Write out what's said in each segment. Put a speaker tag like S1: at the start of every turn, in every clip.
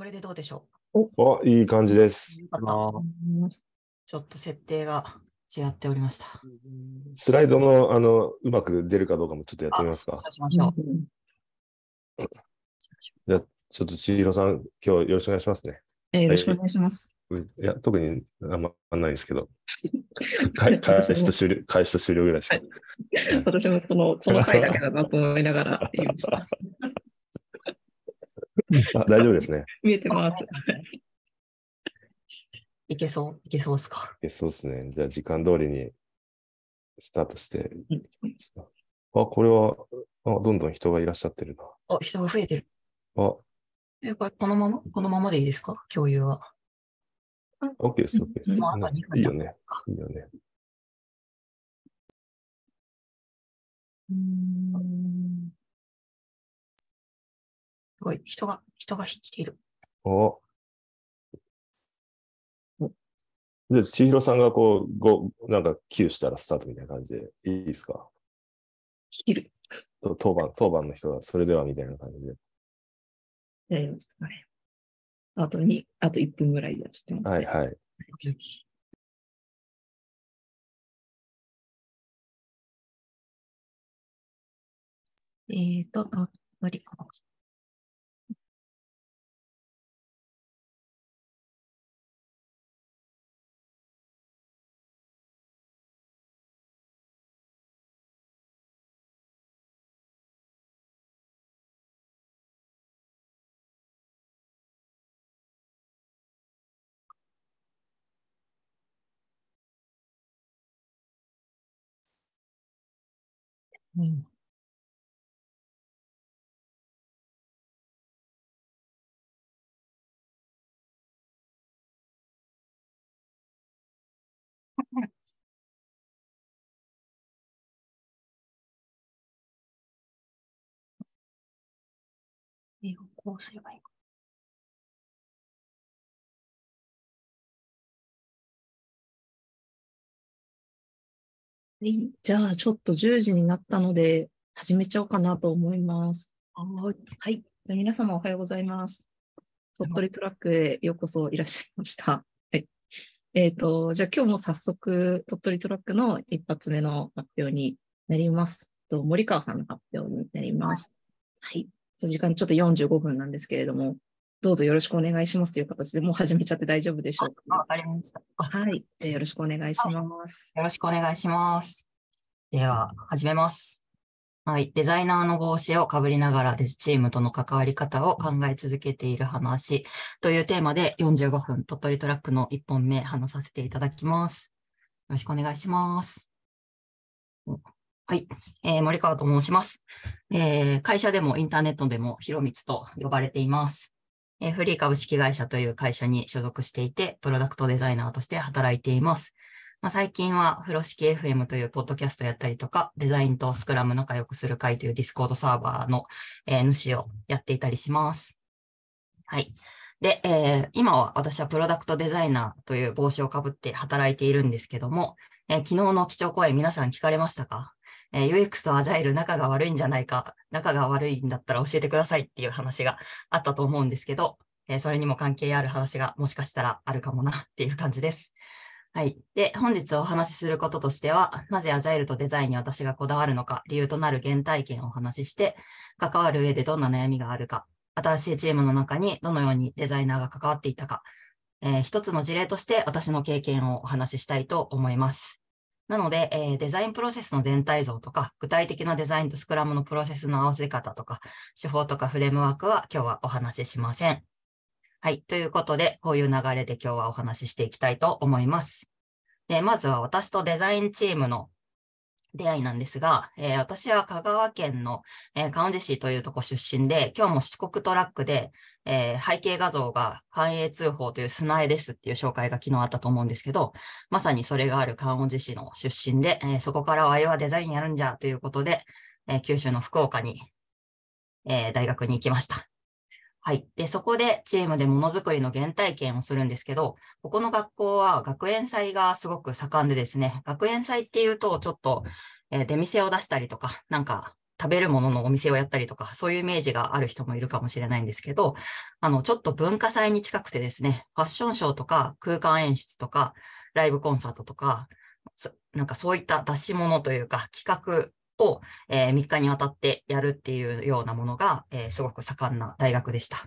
S1: これでどうでしょ
S2: うおいい感じです。ち
S1: ょっと設定が違っておりました。
S2: スライドのあのうまく出るかどうかもちょっとやってみますか。
S1: しましょう。
S2: じゃちょっと千尋さん、今日よろしくお願いしますね。えー、よろしくお願いします。はい、いや、特にあんまないですけど。開始と終了、開始と終了ぐらいしか。ね。
S3: 私もこの、この回だけだなと思いながら言いました。大丈夫ですね。見えてます。いけそう、いけそうですか。
S2: いけそうですね。じゃあ、時間通りにスタートしていきますか。あ、これはあ、どんどん人がいらっしゃってるな。
S1: あ、人が増えてる。あ。え、これ、このまま、このままでいいですか共有は。
S2: OK です、OK です。まあ、いいよね。いいよね。うんすごい、人が、人が来ている。おで、千尋さんがこう、ご、なんか、キューしたらスタートみたいな感じで、いいですか切る。と当番、当番の人が、それではみたいな感じで。やります。かね。あとに、あと1分ぐらいで、ちょっとはいはい。えっ、ー、と、鳥か。嗯，没 有故事吧？じゃあ、ちょっと10時になったので、
S3: 始めちゃおうかなと思います。はい。皆様おはようございます。鳥取トラックへようこそいらっしゃいました。はい。えっ、ー、と、じゃあ今日も早速、鳥取トラックの一発目の発表になります。と森川さんの発表になります。はい。時間ちょっと45分なんですけれども、どうぞよろしくお願いしますという形で、もう始めちゃって大丈夫でしょうか。わかりました。はい。じゃよろしくお願いしま
S1: す、よろしくお願いします。では、始めます。はい。デザイナーの帽子をかぶりながらデスチームとの関わり方を考え続けている話というテーマで45分、鳥取トラックの1本目話させていただきます。よろしくお願いします。はい、えー、森川と申します、えー、会社でもインターネットでもひろみつと呼ばれています。えフリー株式会社という会社に所属していて、プロダクトデザイナーとして働いています。まあ、最近は風呂敷 FM というポッドキャストやったりとか、デザインとスクラム仲良くする会というディスコードサーバーの、え主をやっていたりします。はい。で、えー、今は私はプロダクトデザイナーという帽子をかぶって働いているんですけども、えー、昨日の基調講演皆さん聞かれましたかえー、UX とアジャイル仲が悪いんじゃないか、仲が悪いんだったら教えてくださいっていう話があったと思うんですけど、えー、それにも関係ある話がもしかしたらあるかもなっていう感じです。はい。で、本日お話しすることとしては、なぜアジャイルとデザインに私がこだわるのか、理由となる原体験をお話しして、関わる上でどんな悩みがあるか、新しいチームの中にどのようにデザイナーが関わっていたか、えー、一つの事例として私の経験をお話ししたいと思います。なので、えー、デザインプロセスの全体像とか、具体的なデザインとスクラムのプロセスの合わせ方とか、手法とかフレームワークは今日はお話ししません。はい。ということで、こういう流れで今日はお話ししていきたいと思います。でまずは私とデザインチームの出会いなんですが、えー、私は香川県の、えー、ジ市というとこ出身で、今日も四国トラックで、えー、背景画像が繁栄通報という砂絵ですっていう紹介が昨日あったと思うんですけど、まさにそれがある川ジ市の出身で、えー、そこから和はデザインやるんじゃということで、えー、九州の福岡に、えー、大学に行きました。はい。で、そこでチームでものづくりの原体験をするんですけど、ここの学校は学園祭がすごく盛んでですね、学園祭っていうとちょっと、えー、出店を出したりとか、なんか食べるもののお店をやったりとか、そういうイメージがある人もいるかもしれないんですけど、あの、ちょっと文化祭に近くてですね、ファッションショーとか空間演出とか、ライブコンサートとか、なんかそういった出し物というか企画を、えー、3日にわたってやるっていうようなものが、えー、すごく盛んな大学でした。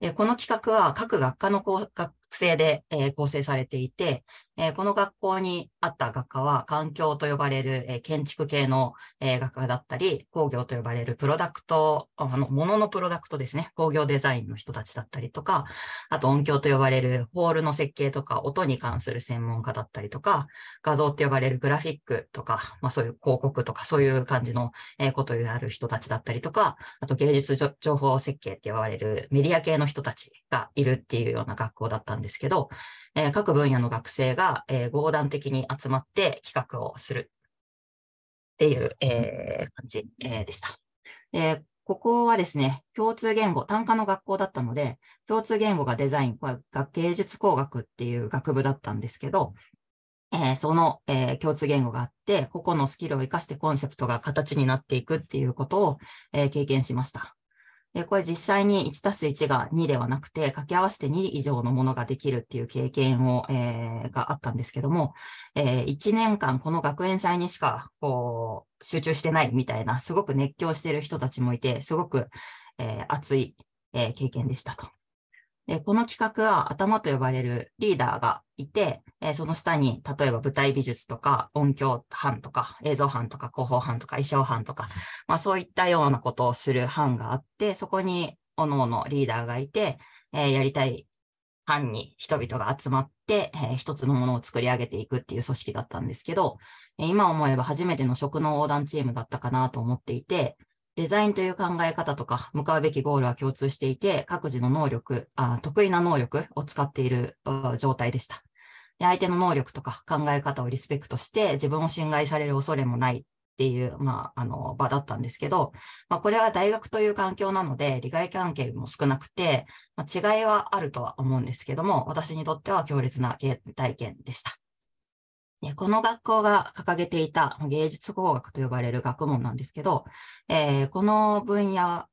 S1: でこの企画は各学科の学複で、えー、構成されていて、えー、この学校にあった学科は環境と呼ばれる、えー、建築系の、えー、学科だったり、工業と呼ばれるプロダクト、あの、もののプロダクトですね、工業デザインの人たちだったりとか、あと音響と呼ばれるホールの設計とか音に関する専門家だったりとか、画像と呼ばれるグラフィックとか、まあそういう広告とかそういう感じの、えー、ことをやる人たちだったりとか、あと芸術情報設計って呼ばれるメディア系の人たちがいるっていうような学校だったんんですけど、えー、各分野の学生が、えー、合談的に集まって企画をするっていう、えー、感じ、えー、でした。でここはですね、共通言語、単価の学校だったので、共通言語がデザイン、これは芸術工学っていう学部だったんですけど、えー、その、えー、共通言語があって、個々のスキルを活かしてコンセプトが形になっていくっていうことを、えー、経験しました。えこれ実際に1たす1が2ではなくて、掛け合わせて2以上のものができるっていう経験を、えー、があったんですけども、えー、1年間この学園祭にしかこう集中してないみたいな、すごく熱狂してる人たちもいて、すごく、えー、熱い、え経験でしたと。でこの企画は頭と呼ばれるリーダーがいて、えー、その下に、例えば舞台美術とか、音響班とか、映像班とか、広報班とか、衣装班とか、まあそういったようなことをする班があって、そこに、各々のリーダーがいて、えー、やりたい班に人々が集まって、えー、一つのものを作り上げていくっていう組織だったんですけど、え今思えば初めての職能横断チームだったかなと思っていて、デザインという考え方とか、向かうべきゴールは共通していて、各自の能力、あ得意な能力を使っている状態でした。で相手の能力とか考え方をリスペクトして、自分を侵害される恐れもないっていう、まあ、あの、場だったんですけど、まあ、これは大学という環境なので、利害関係も少なくて、まあ、違いはあるとは思うんですけども、私にとっては強烈な体験でした。でこの学校が掲げていた芸術工学と呼ばれる学問なんですけど、えー、この分野、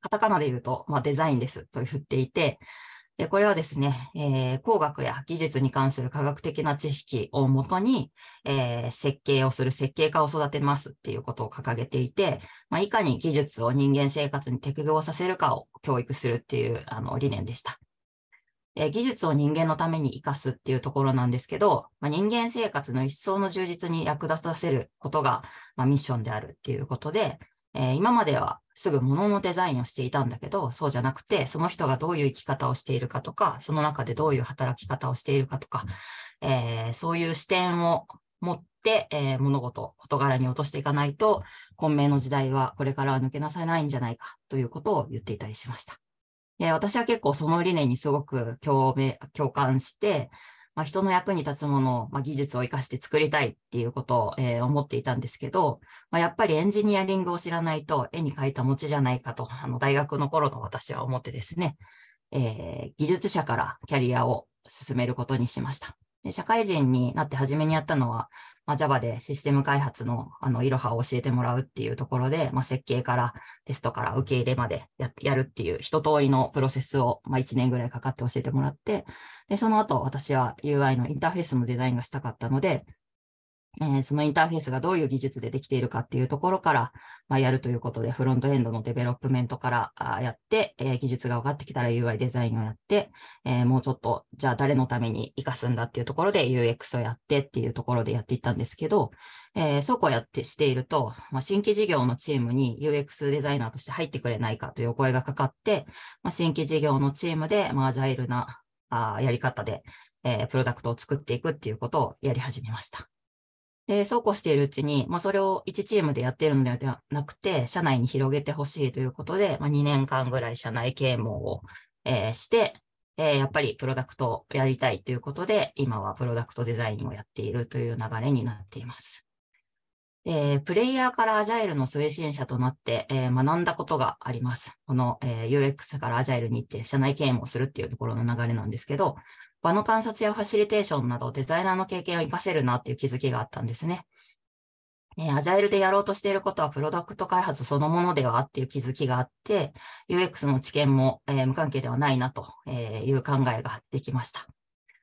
S1: カタカナで言うと、まあ、デザインですと振っていて、これはですね、えー、工学や技術に関する科学的な知識をもとに、えー、設計をする設計家を育てますっていうことを掲げていて、まあ、いかに技術を人間生活に適合させるかを教育するっていうあの理念でした。えー、技術を人間のために活かすっていうところなんですけど、まあ、人間生活の一層の充実に役立たせることが、まあ、ミッションであるっていうことで、えー、今まではすぐ物のデザインをしていたんだけど、そうじゃなくて、その人がどういう生き方をしているかとか、その中でどういう働き方をしているかとか、えー、そういう視点を持って、えー、物事、事柄に落としていかないと、混迷の時代はこれからは抜けなさいないんじゃないかということを言っていたりしました。私は結構その理念にすごく共鳴共感して、まあ、人の役に立つものを、まあ、技術を活かして作りたいっていうことを、えー、思っていたんですけど、まあ、やっぱりエンジニアリングを知らないと絵に描いた餅じゃないかと、あの大学の頃の私は思ってですね、えー、技術者からキャリアを進めることにしました。社会人になって初めにやったのは、まあ、Java でシステム開発のあのいろはを教えてもらうっていうところで、まあ、設計からテストから受け入れまでややるっていう一通りのプロセスを、まあ、1年ぐらいかかって教えてもらって、で、その後私は UI のインターフェースのデザインがしたかったので、えー、そのインターフェースがどういう技術でできているかっていうところから、まあ、やるということで、フロントエンドのデベロップメントからあやって、えー、技術が分かってきたら UI デザインをやって、えー、もうちょっと、じゃあ誰のために活かすんだっていうところで UX をやってっていうところでやっていったんですけど、えー、そうこうやってしていると、まあ、新規事業のチームに UX デザイナーとして入ってくれないかというお声がかかって、まあ、新規事業のチームで、まあ、アジャイルなあやり方で、えー、プロダクトを作っていくっていうことをやり始めました。で、そうこうしているうちに、まあ、それを1チームでやっているのではなくて、社内に広げてほしいということで、まあ、2年間ぐらい社内啓蒙を、えー、して、えー、やっぱりプロダクトをやりたいということで、今はプロダクトデザインをやっているという流れになっています。えー、プレイヤーからアジャイルの推進者となって、えー、学んだことがあります。この、えー、UX からアジャイルに行って社内啓蒙するっていうところの流れなんですけど、場の観察やファシリテーションなどデザイナーの経験を活かせるなっていう気づきがあったんですね。えアジャイルでやろうとしていることはプロダクト開発そのものではっていう気づきがあって、UX の知見も、えー、無関係ではないなという考えができました。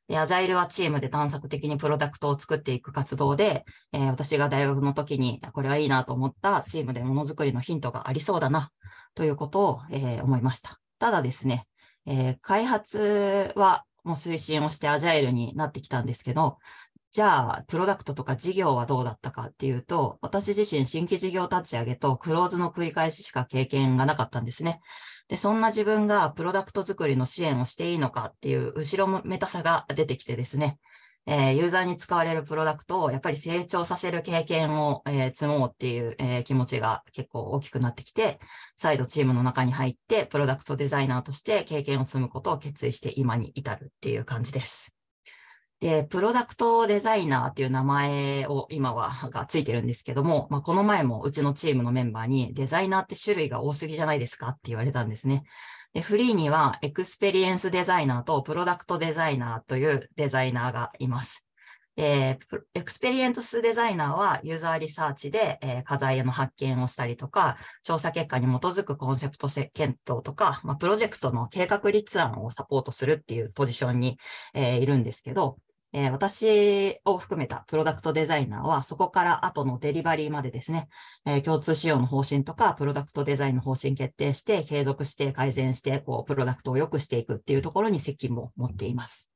S1: で、アジャイルはチームで探索的にプロダクトを作っていく活動で、えー、私が大学の時にこれはいいなと思ったチームでものづくりのヒントがありそうだなということを、えー、思いました。ただですね、え開発はもう推進をしてアジャイルになってきたんですけど、じゃあ、プロダクトとか事業はどうだったかっていうと、私自身新規事業立ち上げとクローズの繰り返ししか経験がなかったんですね。で、そんな自分がプロダクト作りの支援をしていいのかっていう後ろめたさが出てきてですね。えー、ユーザーに使われるプロダクトをやっぱり成長させる経験を、えー、積もうっていう、えー、気持ちが結構大きくなってきて、再度チームの中に入って、プロダクトデザイナーとして経験を積むことを決意して今に至るっていう感じです。で、プロダクトデザイナーっていう名前を今はがついてるんですけども、まあ、この前もうちのチームのメンバーにデザイナーって種類が多すぎじゃないですかって言われたんですね。で、フリーにはエクスペリエンスデザイナーとプロダクトデザイナーというデザイナーがいます。で、エクスペリエンスデザイナーはユーザーリサーチで、えー、課題への発見をしたりとか、調査結果に基づくコンセプト検討とか、まあ、プロジェクトの計画立案をサポートするっていうポジションに、えー、いるんですけど、えー、私を含めたプロダクトデザイナーは、そこから後のデリバリーまでですね、えー、共通仕様の方針とか、プロダクトデザインの方針決定して、継続して改善して、こう、プロダクトを良くしていくっていうところに責務を持っています。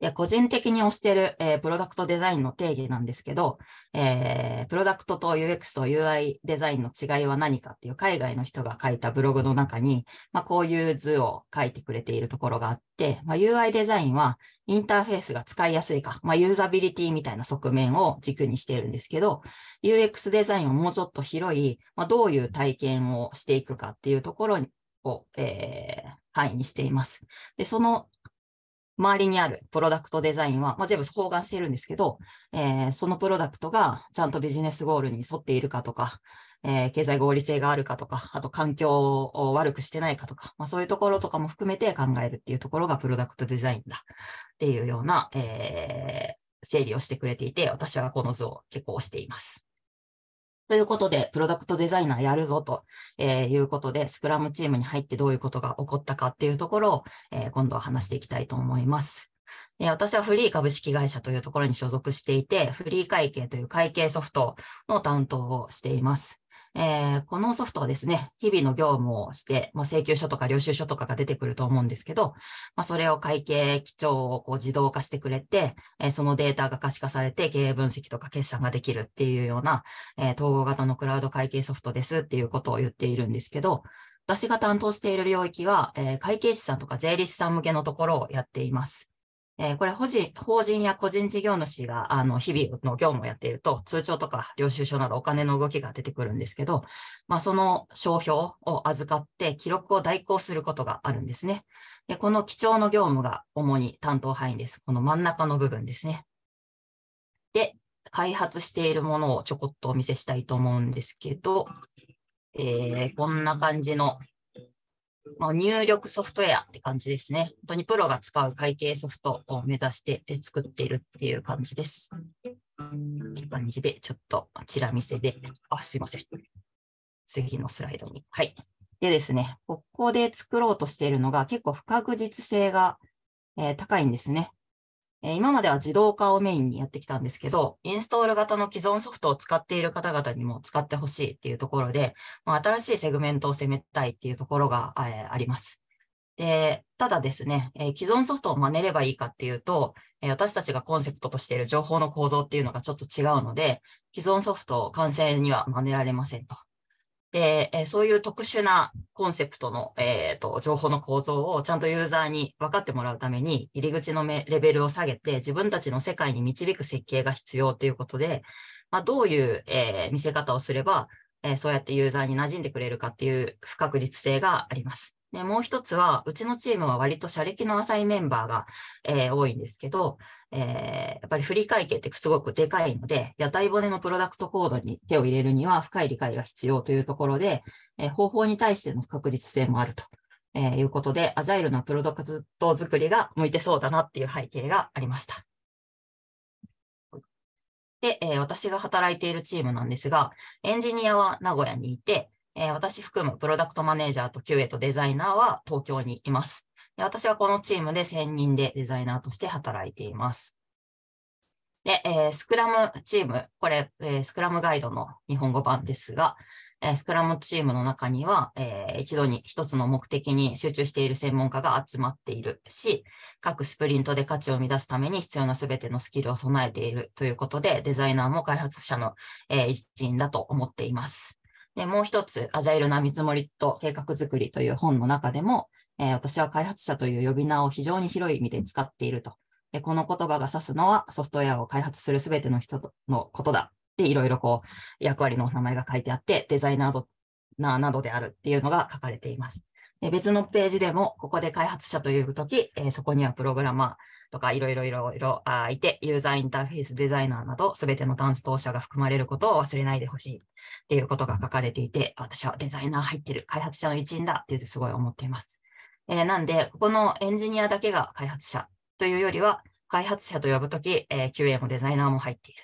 S1: いや個人的に推してる、えー、プロダクトデザインの定義なんですけど、えー、プロダクトと UX と UI デザインの違いは何かっていう海外の人が書いたブログの中に、まあ、こういう図を書いてくれているところがあって、まあ、UI デザインはインターフェースが使いやすいか、まあ、ユーザビリティみたいな側面を軸にしているんですけど、UX デザインをもうちょっと広い、まあ、どういう体験をしていくかっていうところを、えー、範囲にしています。で、その周りにあるプロダクトデザインは、まあ、全部包含しているんですけど、えー、そのプロダクトがちゃんとビジネスゴールに沿っているかとか、えー、経済合理性があるかとか、あと環境を悪くしてないかとか、まあ、そういうところとかも含めて考えるっていうところがプロダクトデザインだっていうような、えー、整理をしてくれていて、私はこの図を結構押しています。ということで、プロダクトデザイナーやるぞと、えいうことで、スクラムチームに入ってどういうことが起こったかっていうところを、え今度は話していきたいと思います。え私はフリー株式会社というところに所属していて、フリー会計という会計ソフトの担当をしています。えー、このソフトはですね、日々の業務をして、まあ、請求書とか領収書とかが出てくると思うんですけど、まあ、それを会計基調をこう自動化してくれて、えー、そのデータが可視化されて経営分析とか決算ができるっていうような、えー、統合型のクラウド会計ソフトですっていうことを言っているんですけど、私が担当している領域は、えー、会計士さんとか税理士さん向けのところをやっています。えー、これ法人、法人や個人事業主が、あの、日々の業務をやっていると、通帳とか領収書などお金の動きが出てくるんですけど、まあ、その商標を預かって記録を代行することがあるんですね。で、この基調の業務が主に担当範囲です。この真ん中の部分ですね。で、開発しているものをちょこっとお見せしたいと思うんですけど、えー、こんな感じのの入力ソフトウェアって感じですね。本当にプロが使う会計ソフトを目指して作っているっていう感じです。って感じで、ちょっとチラ見せで、あ、すいません。次のスライドに。はい。でですね、ここで作ろうとしているのが結構不確実性が、えー、高いんですね。え今までは自動化をメインにやってきたんですけど、インストール型の既存ソフトを使っている方々にも使ってほしいっていうところで、ま新しいセグメントを攻めたいっていうところが、えあります。で、ただですね、え既存ソフトを真似ればいいかっていうと、え私たちがコンセプトとしている情報の構造っていうのがちょっと違うので、既存ソフトを完成には真似られませんと。で、えそういう特殊なコンセプトの、えーと、情報の構造をちゃんとユーザーに分かってもらうために、入り口のレベルを下げて、自分たちの世界に導く設計が必要ということで、まあ、どういう、えー、見せ方をすれば、えー、そうやってユーザーに馴染んでくれるかっていう不確実性があります。でもう一つは、うちのチームは割と社歴の浅いメンバーが、えー、多いんですけど、えー、やっぱりリり会計ってすごくでかいので、屋台骨のプロダクトコードに手を入れるには深い理解が必要というところで、えー、方法に対しての不確実性もあると、えー、いうことで、アジャイルなプロダクト作りが向いてそうだなっていう背景がありました。で、え私が働いているチームなんですが、エンジニアは名古屋にいて、え私含むプロダクトマネージャーと QA とデザイナーは東京にいます。私はこのチームで専任でデザイナーとして働いています。で、えー、スクラムチーム、これ、えー、スクラムガイドの日本語版ですが、えー、スクラムチームの中には、えー、一度に一つの目的に集中している専門家が集まっているし、各スプリントで価値を生み出すために必要な全てのスキルを備えているということで、デザイナーも開発者の、えー、一員だと思っています。で、もう一つ、アジャイルな見積もりと計画づくりという本の中でも、えー、私は開発者という呼び名を非常に広い意味で使っていると。えこの言葉が指すのはソフトウェアを開発するすべての人のことだ。で、いろいろこう、役割の名前が書いてあって、デザイナーななどであるっていうのが書かれています。で別のページでも、ここで開発者というとき、えー、そこにはプログラマーとかいろいろいろいろいて、ユーザーインターフェースデザイナーなど、すべての担当者が含まれることを忘れないでほしいっていうことが書かれていて、私はデザイナー入ってる、開発者の一員だっていうすごい思っています。えー、なんで、ここのエンジニアだけが開発者というよりは、開発者と呼ぶとき、えー、QA もデザイナーも入っている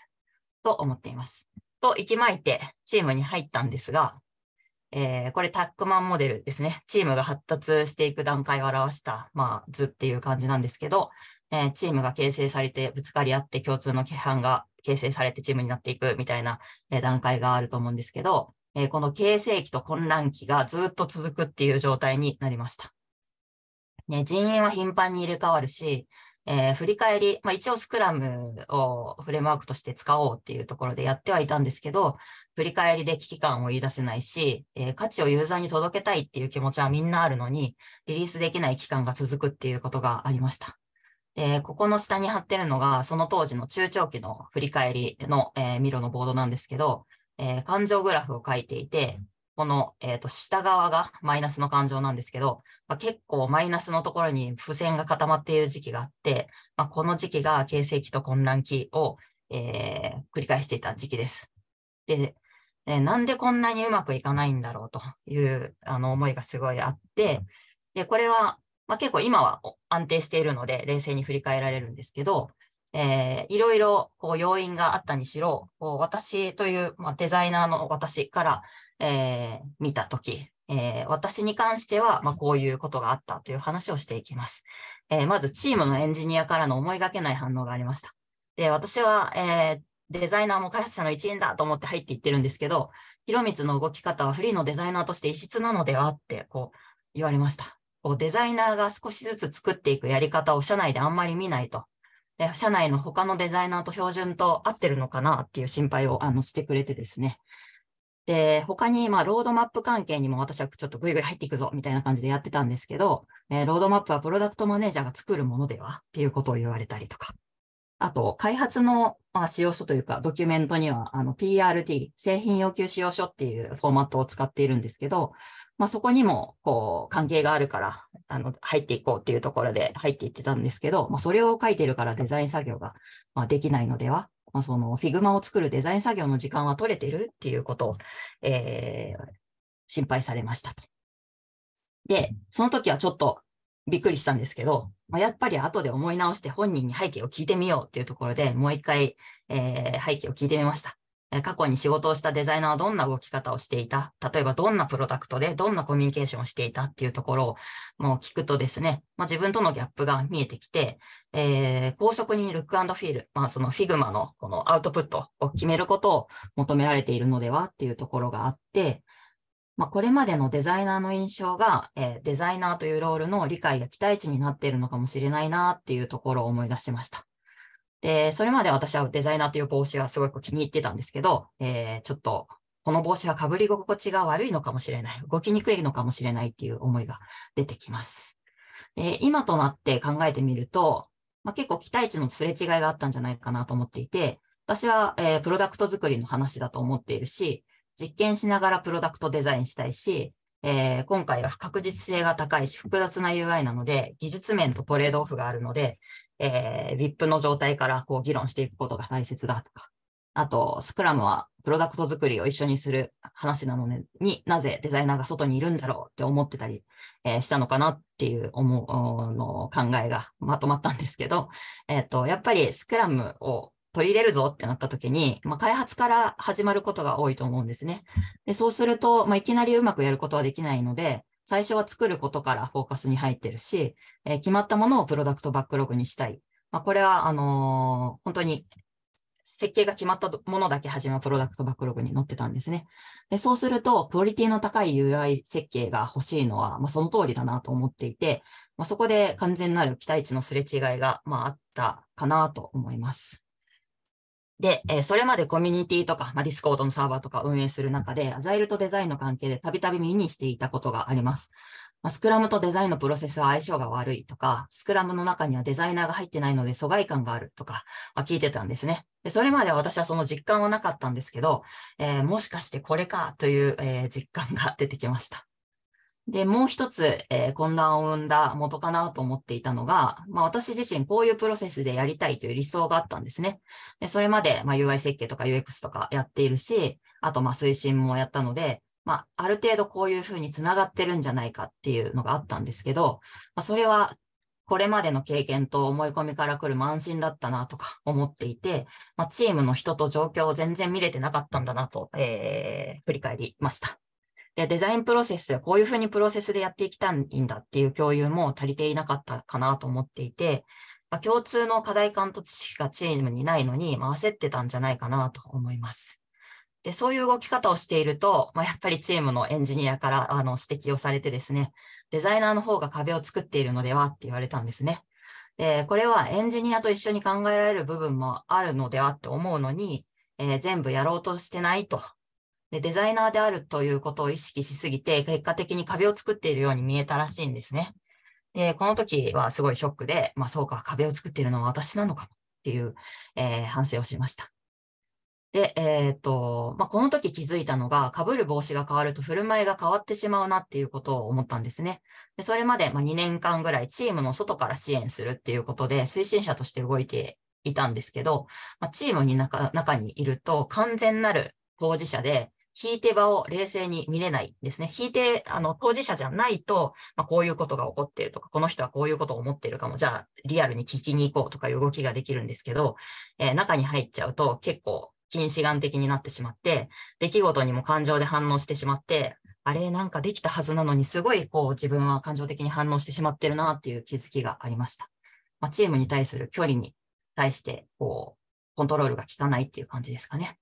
S1: と思っています。と、息巻いてチームに入ったんですが、えー、これタックマンモデルですね。チームが発達していく段階を表した、まあ、図っていう感じなんですけど、えー、チームが形成されてぶつかり合って共通の規範が形成されてチームになっていくみたいな、えー、段階があると思うんですけど、えー、この形成期と混乱期がずっと続くっていう状態になりました。ね、陣営は頻繁に入れ替わるし、えー、振り返り、まあ、一応スクラムをフレームワークとして使おうっていうところでやってはいたんですけど、振り返りで危機感を言い出せないし、えー、価値をユーザーに届けたいっていう気持ちはみんなあるのに、リリースできない期間が続くっていうことがありました。で、ここの下に貼ってるのが、その当時の中長期の振り返りの、えー、ミロのボードなんですけど、えー、感情グラフを書いていて、この、えー、と下側がマイナスの感情なんですけど、まあ、結構マイナスのところに付箋が固まっている時期があって、まあ、この時期が形成期と混乱期を、えー、繰り返していた時期です。で、えー、なんでこんなにうまくいかないんだろうというあの思いがすごいあって、で、これは、まあ、結構今は安定しているので冷静に振り返られるんですけど、えー、いろいろこう要因があったにしろ、こう私という、まあ、デザイナーの私から、えー、見たとき、えー、私に関しては、まあ、こういうことがあったという話をしていきます。えー、まず、チームのエンジニアからの思いがけない反応がありました。で、私は、えデザイナーも開発者の一員だと思って入っていってるんですけど、ひろみつの動き方はフリーのデザイナーとして異質なのではって、こう、言われました。こうデザイナーが少しずつ作っていくやり方を社内であんまり見ないと。え、社内の他のデザイナーと標準と合ってるのかなっていう心配をあのしてくれてですね。で、他に、まあ、ロードマップ関係にも私はちょっとグイグイ入っていくぞ、みたいな感じでやってたんですけど、えー、ロードマップはプロダクトマネージャーが作るものではっていうことを言われたりとか。あと、開発の、まあ、使用書というか、ドキュメントには、あの、PRT、製品要求使用書っていうフォーマットを使っているんですけど、まあ、そこにも、こう、関係があるから、あの、入っていこうっていうところで入っていってたんですけど、まあ、それを書いてるからデザイン作業が、まあ、できないのではまあ、その Figma を作るデザイン作業の時間は取れてるっていうことを、えー、心配されましたと。で、その時はちょっとびっくりしたんですけど、まあ、やっぱり後で思い直して本人に背景を聞いてみようっていうところでもう一回、えー、背景を聞いてみました。過去に仕事をしたデザイナーはどんな動き方をしていた、例えばどんなプロダクトでどんなコミュニケーションをしていたっていうところをもう聞くとですね、まあ、自分とのギャップが見えてきて、えー、高速にルックフィール、まあ、そのフィグマのこのアウトプットを決めることを求められているのではっていうところがあって、まあ、これまでのデザイナーの印象が、えー、デザイナーというロールの理解や期待値になっているのかもしれないなっていうところを思い出しました。で、それまで私はデザイナーという帽子はすごく気に入ってたんですけど、えー、ちょっとこの帽子は被り心地が悪いのかもしれない、動きにくいのかもしれないっていう思いが出てきます。で今となって考えてみると、まあ、結構期待値のすれ違いがあったんじゃないかなと思っていて、私は、えー、プロダクト作りの話だと思っているし、実験しながらプロダクトデザインしたいし、えー、今回は不確実性が高いし複雑な UI なので、技術面とトレードオフがあるので、えー、VIP の状態からこう議論していくことが大切だとか、あと、スクラムはプロダクト作りを一緒にする話なのに、なぜデザイナーが外にいるんだろうって思ってたり、えー、したのかなっていう思うの考えがまとまったんですけど、えっ、ー、と、やっぱりスクラムを取り入れるぞってなった時に、まあ、開発から始まることが多いと思うんですね。でそうすると、まあ、いきなりうまくやることはできないので、最初は作ることからフォーカスに入ってるし、えー、決まったものをプロダクトバックログにしたい。まあ、これは、あのー、本当に設計が決まったものだけ始めプロダクトバックログに載ってたんですね。でそうすると、クオリティの高い UI 設計が欲しいのは、まあ、その通りだなと思っていて、まあ、そこで完全なる期待値のすれ違いが、まあ、あったかなと思います。で、えそれまでコミュニティとか、まあ、ディスコードのサーバーとか運営する中で、アジャイルとデザインの関係でたびたび耳にしていたことがあります。まあ、スクラムとデザインのプロセスは相性が悪いとか、スクラムの中にはデザイナーが入ってないので疎外感があるとか、まあ、聞いてたんですねで。それまでは私はその実感はなかったんですけど、えー、もしかしてこれかという、えー、実感が出てきました。で、もう一つ、えー、混乱を生んだ元かなと思っていたのが、まあ、私自身こういうプロセスでやりたいという理想があったんですね。でそれまで、まあ、UI 設計とか UX とかやっているし、あとまあ推進もやったので、まあ、ある程度こういうふうにつながってるんじゃないかっていうのがあったんですけど、まあ、それはこれまでの経験と思い込みから来る満身だったなとか 思っていて、まあ、チームの人と状況を全然見れてなかったんだなと、えー、振り返りました。で、デザインプロセス、こういうふうにプロセスでやっていきたいんだっていう共有も足りていなかったかなと思っていて、まあ、共通の課題感と知識がチームにないのに、まあ、焦ってたんじゃないかなと思います。で、そういう動き方をしていると、まあ、やっぱりチームのエンジニアからあの指摘をされてですね、デザイナーの方が壁を作っているのではって言われたんですね。これはエンジニアと一緒に考えられる部分もあるのではって思うのに、えー、全部やろうとしてないとで、デザイナーであるということを意識しすぎて、結果的に壁を作っているように見えたらしいんですね。で、この時はすごいショックで、まあそうか、壁を作っているのは私なのかっていう、えー、反省をしました。で、えっ、と、まあ、この時気づいたのが、被る帽子が変わると振る舞いが変わってしまうなっていうことを思ったんですね。でそれまで、まあ、2年間ぐらいチームの外から支援するっていうことで、推進者として動いていたんですけど、まあ、チームに中にいると完全なる当事者で、引いて場を冷静に見れないですね。引いて、あの、当事者じゃないと、まあ、こういうことが起こってるとか、この人はこういうことを思ってるかも、じゃあ、リアルに聞きに行こうとかいう動きができるんですけど、えー、中に入っちゃうと、結構、近視眼的になってしまって、出来事にも感情で反応してしまって、あれ、なんかできたはずなのに、すごい、こう、自分は感情的に反応してしまってるな、っていう気づきがありました。まあ、チームに対する距離に対して、こう、コントロールが効かないっていう感じですかね。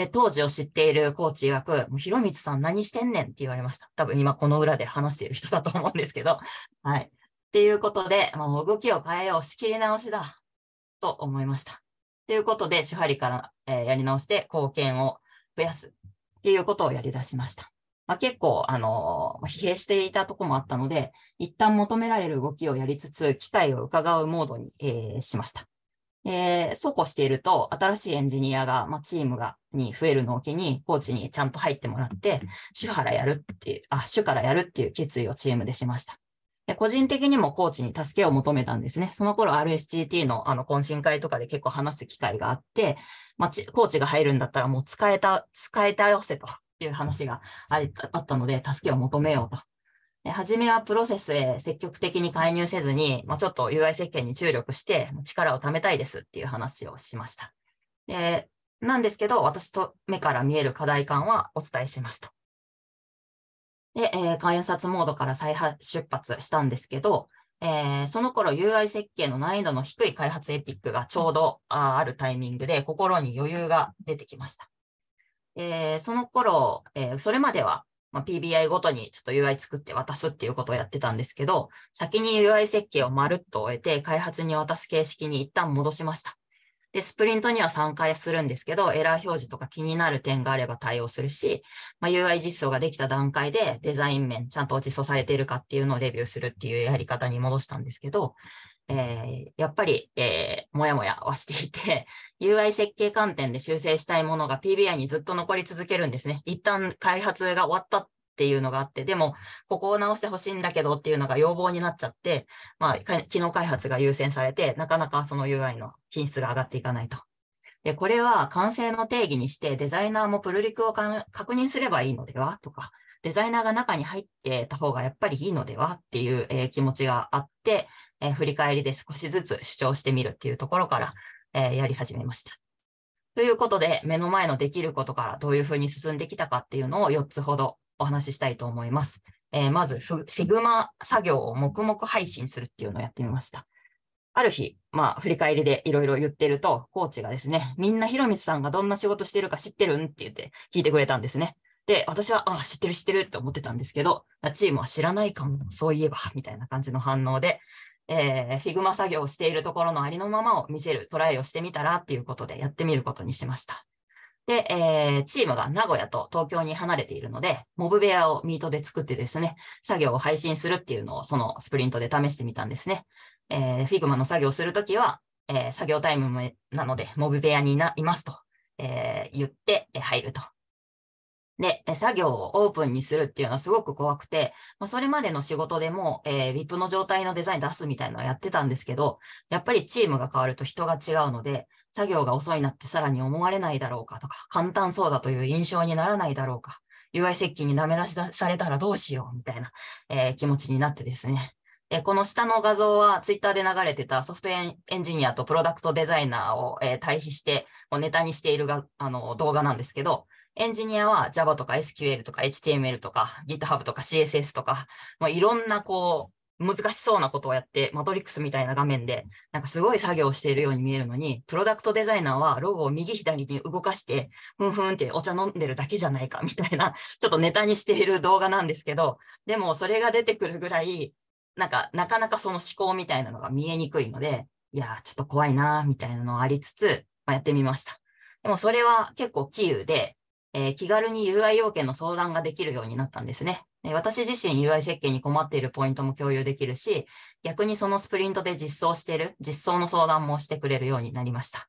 S1: で、当時を知っているコーチ曰く、もう、ひろみつさん何してんねんって言われました。多分今この裏で話している人だと思うんですけど。はい。っていうことで、もう動きを変えよう、仕切り直しだ、と思いました。ということで、手張りから、えー、やり直して貢献を増やすっていうことをやり出しました。まあ、結構、あのー、疲弊していたとこもあったので、一旦求められる動きをやりつつ、機会を伺うモードに、えー、しました。えー、そうこうしていると、新しいエンジニアが、まあ、チームが、に増えるのを機に、コーチにちゃんと入ってもらって、主からやるっていう、あ、主からやるっていう決意をチームでしました。で個人的にもコーチに助けを求めたんですね。その頃 RSGT のあの懇親会とかで結構話す機会があって、まあ、コーチが入るんだったらもう使えた、使えたよせという話があったので、助けを求めようと。初めはプロセスへ積極的に介入せずに、まあ、ちょっと UI 設計に注力して力を貯めたいですっていう話をしました。でなんですけど、私と目から見える課題感はお伝えしますと。で、えー、観察モードから再出発したんですけど、えー、その頃 UI 設計の難易度の低い開発エピックがちょうどああるタイミングで心に余裕が出てきました。えー、その頃、えー、それまではまあ、PBI ごとにちょっと UI 作って渡すっていうことをやってたんですけど、先に UI 設計をまるっと終えて、開発に渡す形式に一旦戻しました。で、スプリントには3回するんですけど、エラー表示とか気になる点があれば対応するし、まあ、UI 実装ができた段階でデザイン面、ちゃんと実装されているかっていうのをレビューするっていうやり方に戻したんですけど、えー、やっぱり、えー、もやもやはしていて、UI 設計観点で修正したいものが PBI にずっと残り続けるんですね。一旦開発が終わったっていうのがあって、でも、ここを直してほしいんだけどっていうのが要望になっちゃって、まあ、機能開発が優先されて、なかなかその UI の品質が上がっていかないと。で、これは完成の定義にして、デザイナーもプルリクを確認すればいいのではとか、デザイナーが中に入ってた方がやっぱりいいのではっていう、えー、気持ちがあって、え振り返りで少しずつ主張してみるっていうところから、えやり始めました。ということで、目の前のできることからどういうふうに進んできたかっていうのを4つほどお話ししたいと思います。えー、まず、Figma 作業を黙々配信するっていうのをやってみました。ある日、まあ、振り返りでいろいろ言ってると、コーチがですね、みんなひろみつさんがどんな仕事してるか知ってるんって言って聞いてくれたんですね。で、私は、あ、知ってる知ってるって思ってたんですけど、チームは知らないかも、そういえば、みたいな感じの反応で、えー、フィグマ作業をしているところのありのままを見せる、トライをしてみたらっていうことでやってみることにしました。で、えー、チームが名古屋と東京に離れているので、モブ部屋をミートで作ってですね、作業を配信するっていうのをそのスプリントで試してみたんですね。えー、フィグマの作業をするときは、えー、作業タイムなので、モブ部屋にいますと、えー、言って入ると。で、作業をオープンにするっていうのはすごく怖くて、まあ、それまでの仕事でも、えー、VIP の状態のデザイン出すみたいなのをやってたんですけど、やっぱりチームが変わると人が違うので、作業が遅いなってさらに思われないだろうかとか、簡単そうだという印象にならないだろうか、UI 設計にダメ出しされたらどうしようみたいな、えー、気持ちになってですね。えこの下の画像はツイッターで流れてたソフトエンジニアとプロダクトデザイナーを、えー、対比して、ネタにしているがあの動画なんですけど、エンジニアは Java とか SQL とか HTML とか GitHub とか CSS とか、まあ、いろんなこう、難しそうなことをやって、マトリックスみたいな画面で、なんかすごい作業をしているように見えるのに、プロダクトデザイナーはロゴを右左に動かして、ふんふんってお茶飲んでるだけじゃないかみたいな、ちょっとネタにしている動画なんですけど、でもそれが出てくるぐらい、なんかなかなかその思考みたいなのが見えにくいので、いやーちょっと怖いなーみたいなのありつつ、まあ、やってみました。でもそれは結構キーウで、えー、気軽に UI 要件の相談ができるようになったんですね。私自身 UI 設計に困っているポイントも共有できるし、逆にそのスプリントで実装している、実装の相談もしてくれるようになりました。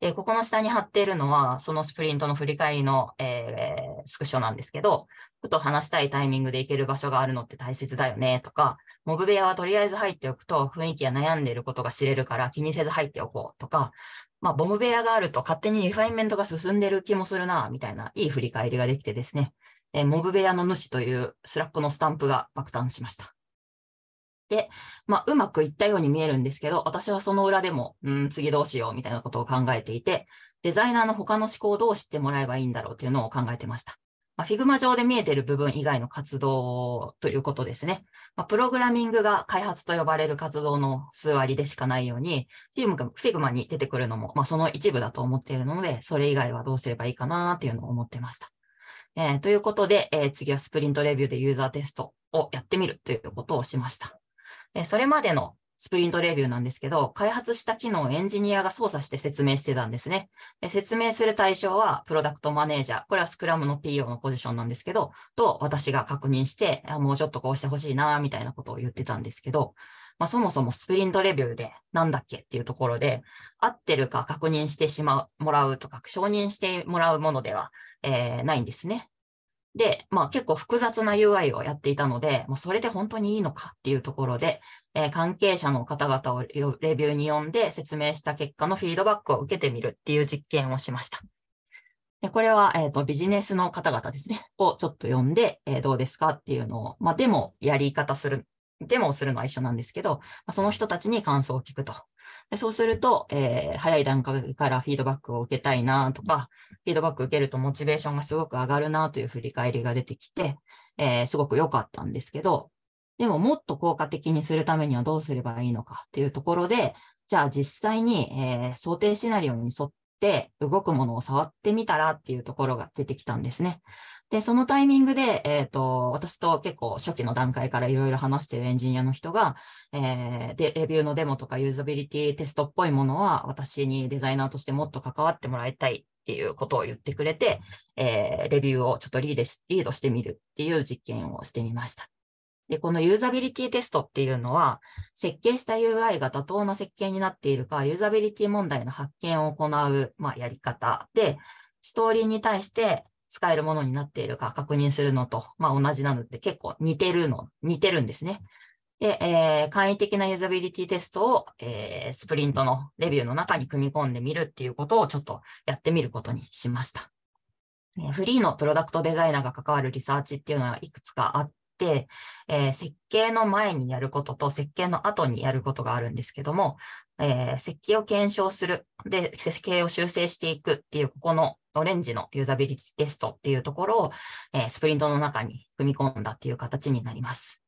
S1: で、ここの下に貼っているのは、そのスプリントの振り返りの、えー、スクショなんですけど、ふと話したいタイミングで行ける場所があるのって大切だよね、とか、モブ部屋はとりあえず入っておくと雰囲気や悩んでいることが知れるから気にせず入っておこう、とか、まあ、ボム部屋があると勝手にリファインメントが進んでる気もするな、みたいないい振り返りができてですね、えモブ部屋の主というスラックのスタンプが爆誕しました。で、まあ、うまくいったように見えるんですけど、私はその裏でも、うん、次どうしようみたいなことを考えていて、デザイナーの他の思考をどう知ってもらえばいいんだろうというのを考えてました。まあ、フィグマ上で見えている部分以外の活動ということですね。まあ、プログラミングが開発と呼ばれる活動の数割でしかないように、フィグマに出てくるのも、まあ、その一部だと思っているので、それ以外はどうすればいいかなっていうのを思ってました。えー、ということで、えー、次はスプリントレビューでユーザーテストをやってみるということをしました。えー、それまでのスプリントレビューなんですけど、開発した機能をエンジニアが操作して説明してたんですね。で説明する対象は、プロダクトマネージャー、これはスクラムの PO のポジションなんですけど、と私が確認して、もうちょっとこうしてほしいな、みたいなことを言ってたんですけど、まあ、そもそもスプリントレビューでなんだっけっていうところで、合ってるか確認してしまう、もらうとか、承認してもらうものでは、えー、ないんですね。で、まあ結構複雑な UI をやっていたので、もうそれで本当にいいのかっていうところで、えー、関係者の方々をレビューに呼んで説明した結果のフィードバックを受けてみるっていう実験をしました。でこれは、えーと、ビジネスの方々ですね、をちょっと呼んで、えー、どうですかっていうのを、まあ、でもやり方する、でもするのは一緒なんですけど、まあ、その人たちに感想を聞くと。でそうすると、えー、早い段階からフィードバックを受けたいなとか、フィードバック受けるとモチベーションがすごく上がるなという振り返りが出てきて、えー、すごく良かったんですけど、でももっと効果的にするためにはどうすればいいのかっていうところで、じゃあ実際に、えー、想定シナリオに沿って動くものを触ってみたらっていうところが出てきたんですね。で、そのタイミングで、えっ、ー、と、私と結構初期の段階からいろいろ話してるエンジニアの人が、えー、で、レビューのデモとかユーザビリティテストっぽいものは私にデザイナーとしてもっと関わってもらいたいっていうことを言ってくれて、えー、レビューをちょっとリーリードしてみるっていう実験をしてみました。で、このユーザビリティテストっていうのは、設計した UI が妥当な設計になっているか、ユーザビリティ問題の発見を行う、まあ、やり方で、ストーリーに対して使えるものになっているか確認するのと、まあ、同じなので結構似てるの、似てるんですね。で、えー、簡易的なユーザビリティテストを、えー、スプリントのレビューの中に組み込んでみるっていうことをちょっとやってみることにしました。フリーのプロダクトデザイナーが関わるリサーチっていうのはいくつかあっ、えー、設計の前にやることと設計の後にやることがあるんですけども、えー、設計を検証する、で、設計を修正していくっていう、ここのオレンジのユーザビリティテストっていうところを、えー、スプリントの中に組み込んだっていう形になります。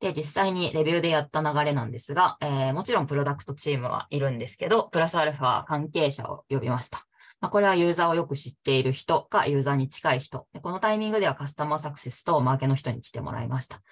S1: で、実際にレビューでやった流れなんですが、えー、もちろんプロダクトチームはいるんですけど、プラスアルファ関係者を呼びました。まあ、これはユーザーをよく知っている人かユーザーに近い人。このタイミングではカスタマーサクセスとマーケの人に来てもらいました。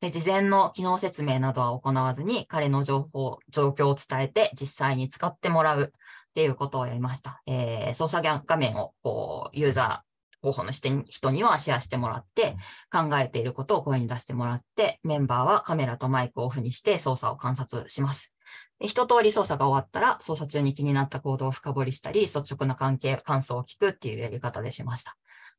S1: で事前の機能説明などは行わずに、彼の情報、状況を伝えて実際に使ってもらうっていうことをやりました。えー、操作画面をこうユーザー、候補の人にはシェアしてもらって、考えていることを声に出してもらって、メンバーはカメラとマイクをオフにして操作を観察します。一通り捜査が終わったら、捜査中に気になった行動を深掘りしたり、率直な関係、感想を聞くっていうやり方でしました。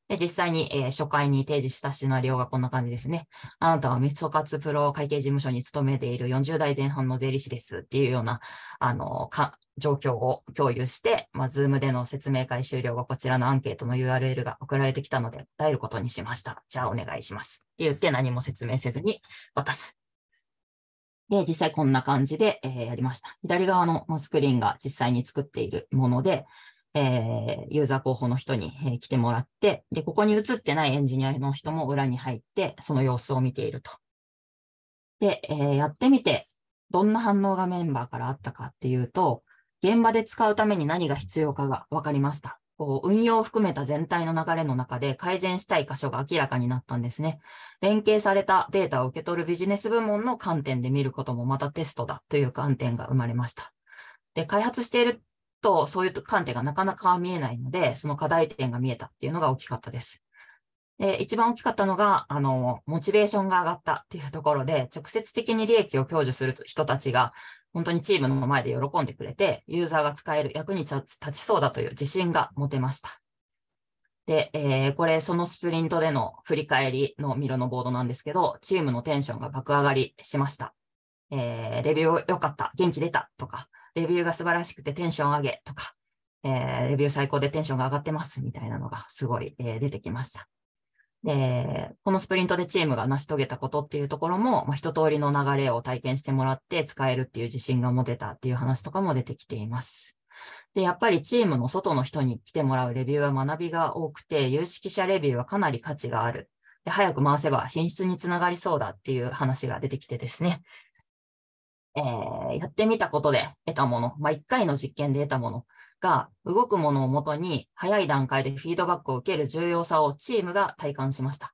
S1: で実際に、えー、初回に提示したシナリオがこんな感じですね。あなたはミス活カツプロ会計事務所に勤めている40代前半の税理士ですっていうような、あの、か状況を共有して、まあ、ズームでの説明会終了がこちらのアンケートの URL が送られてきたので、答えることにしました。じゃあお願いします。言って何も説明せずに渡す。で、実際こんな感じで、えー、やりました。左側のスクリーンが実際に作っているもので、えー、ユーザー候補の人に、えー、来てもらって、で、ここに映ってないエンジニアの人も裏に入って、その様子を見ていると。で、えー、やってみて、どんな反応がメンバーからあったかっていうと、現場で使うために何が必要かが分かりました。こう運用を含めた全体の流れの中で改善したい箇所が明らかになったんですね。連携されたデータを受け取るビジネス部門の観点で見ることもまたテストだという観点が生まれました。で、開発しているとそういう観点がなかなか見えないので、その課題点が見えたっていうのが大きかったです。えー、一番大きかったのが、あの、モチベーションが上がったっていうところで、直接的に利益を享受する人たちが、本当にチームの前で喜んでくれて、ユーザーが使える役に立ちそうだという自信が持てました。で、えー、これ、そのスプリントでの振り返りのミロのボードなんですけど、チームのテンションが爆上がりしました。えー、レビュー良かった、元気出たとか、レビューが素晴らしくてテンション上げとか、えー、レビュー最高でテンションが上がってますみたいなのがすごい、えー、出てきました。で、このスプリントでチームが成し遂げたことっていうところも、まあ、一通りの流れを体験してもらって使えるっていう自信が持てたっていう話とかも出てきています。で、やっぱりチームの外の人に来てもらうレビューは学びが多くて、有識者レビューはかなり価値がある。で早く回せば品質につながりそうだっていう話が出てきてですね。えー、やってみたことで得たもの、まあ、一回の実験で得たもの、が動くものをもとに早い段階でフィードバックを受ける重要さをチームが体感しました。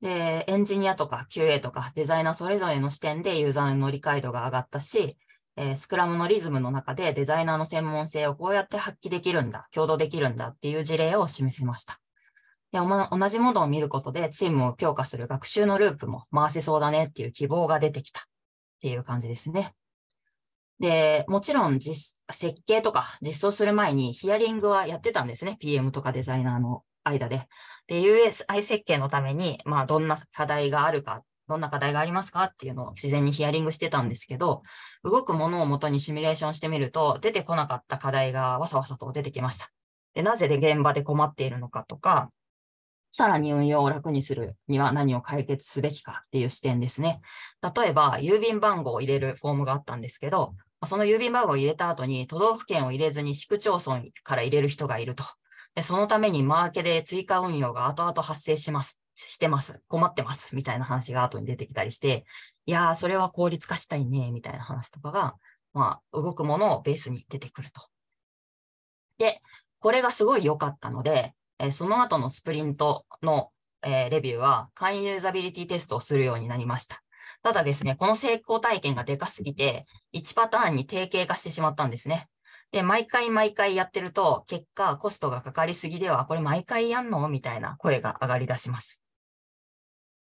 S1: で、エンジニアとか QA とかデザイナーそれぞれの視点でユーザーの理解度が上がったし、えー、スクラムのリズムの中でデザイナーの専門性をこうやって発揮できるんだ、共同できるんだっていう事例を示せました。で同じものを見ることでチームを強化する学習のループも回せそうだねっていう希望が出てきたっていう感じですね。で、もちろん実設計とか実装する前にヒアリングはやってたんですね。PM とかデザイナーの間で。で、USI 設計のために、まあ、どんな課題があるか、どんな課題がありますかっていうのを自然にヒアリングしてたんですけど、動くものをもとにシミュレーションしてみると、出てこなかった課題がわさわさと出てきました。で、なぜで現場で困っているのかとか、さらに運用を楽にするには何を解決すべきかっていう視点ですね。例えば、郵便番号を入れるフォームがあったんですけど、その郵便番号を入れた後に都道府県を入れずに市区町村から入れる人がいると。でそのためにマーケで追加運用が後々発生します、してます、困ってます、みたいな話が後に出てきたりして、いやー、それは効率化したいね、みたいな話とかが、まあ、動くものをベースに出てくると。で、これがすごい良かったので、えその後のスプリントの、えレビューは、簡易ユーザビリティテストをするようになりました。ただですね、この成功体験がでかすぎて、1パターンに定型化してしまったんですね。で、毎回毎回やってると、結果コストがかかりすぎでは、これ毎回やんのみたいな声が上がり出します。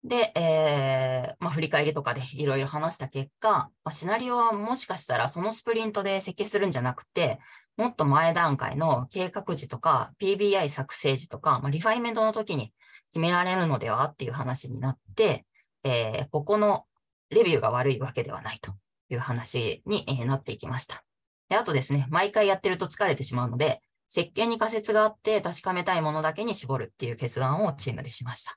S1: で、えー、まあ、振り返りとかでいろいろ話した結果、まあ、シナリオはもしかしたらそのスプリントで設計するんじゃなくて、もっと前段階の計画時とか PBI 作成時とか、まあ、リファイメントの時に決められるのではっていう話になって、えー、ここのレビューが悪いわけではないという話になっていきました。であとですね、毎回やってると疲れてしまうので、設計に仮説があって確かめたいものだけに絞るっていう決断をチームでしました。